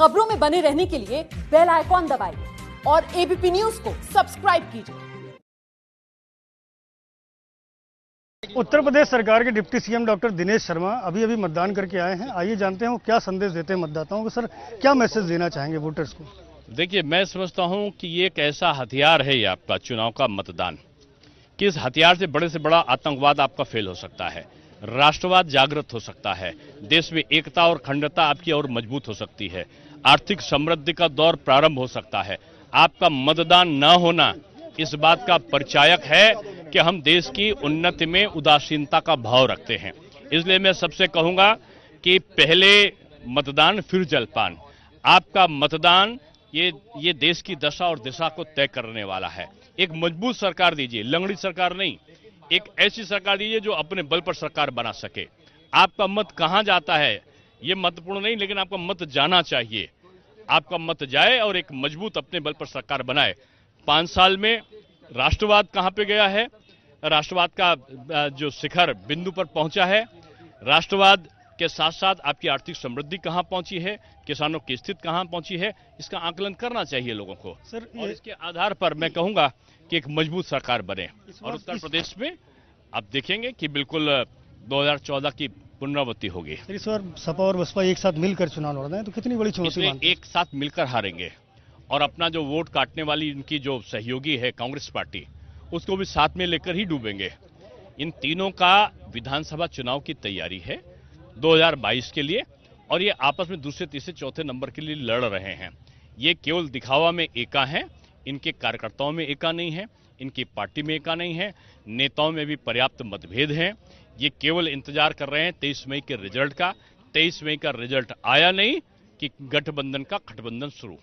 खबरों में बने रहने के लिए बेल आइकॉन दबाइए और एबीपी न्यूज को सब्सक्राइब कीजिए उत्तर प्रदेश सरकार के deputy CM doctor Dinesh Sharma अभी अभी मतदान करके आए हैं आइए जानते हैं क्या संदेश देते हैं मतदाताओं को सर क्या मैसेज देना चाहेंगे वोटर्स को देखिए मैं समझता हूं कि ये एक ऐसा हथियार है ये आपका चुनाव का मतदान कि इस हथियार से बड़े से बड़ा आतंकवाद आपका फेल हो सकता है राष्ट्रवाद जागृत हो सकता है देश में एकता और खंडता आपकी और मजबूत हो सकती है आर्थिक समृद्धि का दौर प्रारंभ हो सकता है आपका मतदान न होना इस बात का परिचायक है कि हम देश की उन्नति में उदासीनता का भाव रखते हैं इसलिए मैं सबसे कहूंगा कि पहले मतदान फिर जलपान आपका मतदान ये ये देश की दशा और दिशा को तय करने वाला है एक मजबूत सरकार दीजिए लंगड़ी सरकार नहीं एक ऐसी सरकार दीजिए जो अपने बल पर सरकार बना सके आपका मत कहां जाता है ये महत्वपूर्ण नहीं लेकिन आपका मत जाना चाहिए आपका मत जाए और एक मजबूत अपने बल पर सरकार बनाए पांच साल में राष्ट्रवाद कहां पे गया है राष्ट्रवाद का जो शिखर बिंदु पर पहुंचा है राष्ट्रवाद के साथ साथ आपकी आर्थिक समृद्धि कहाँ पहुंची है किसानों की स्थिति कहाँ पहुंची है इसका आकलन करना चाहिए लोगों को सर और इसके आधार पर मैं कहूँगा कि एक मजबूत सरकार बने और उत्तर प्रदेश में आप देखेंगे कि बिल्कुल 2014 की पुनरावृत्ति होगी इस बार सपा और बसपा एक साथ मिलकर चुनाव लड़ रहे हैं तो कितनी बड़ी चुनौती एक साथ मिलकर हारेंगे और अपना जो वोट काटने वाली इनकी जो सहयोगी है कांग्रेस पार्टी उसको भी साथ में लेकर ही डूबेंगे इन तीनों का विधानसभा चुनाव की तैयारी है 2022 के लिए और ये आपस में दूसरे तीसरे चौथे नंबर के लिए लड़ रहे हैं ये केवल दिखावा में एका है इनके कार्यकर्ताओं में एका नहीं है इनकी पार्टी में एका नहीं है नेताओं में भी पर्याप्त मतभेद हैं ये केवल इंतजार कर रहे हैं तेईस मई के रिजल्ट का तेईस मई का रिजल्ट आया नहीं कि गठबंधन का गठबंधन शुरू